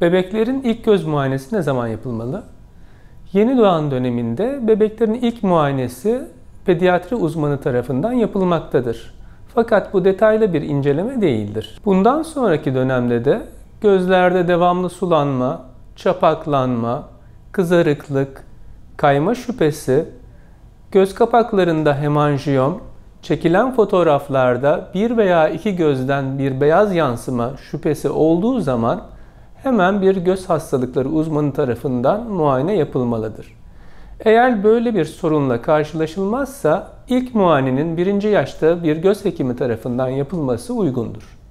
Bebeklerin ilk göz muayenesi ne zaman yapılmalı? Yeni doğan döneminde bebeklerin ilk muayenesi pediatri uzmanı tarafından yapılmaktadır. Fakat bu detaylı bir inceleme değildir. Bundan sonraki dönemde de gözlerde devamlı sulanma, çapaklanma, kızarıklık, kayma şüphesi, göz kapaklarında hemanjiyom, çekilen fotoğraflarda bir veya iki gözden bir beyaz yansıma şüphesi olduğu zaman hemen bir göz hastalıkları uzmanı tarafından muayene yapılmalıdır. Eğer böyle bir sorunla karşılaşılmazsa ilk muayenenin birinci yaşta bir göz hekimi tarafından yapılması uygundur.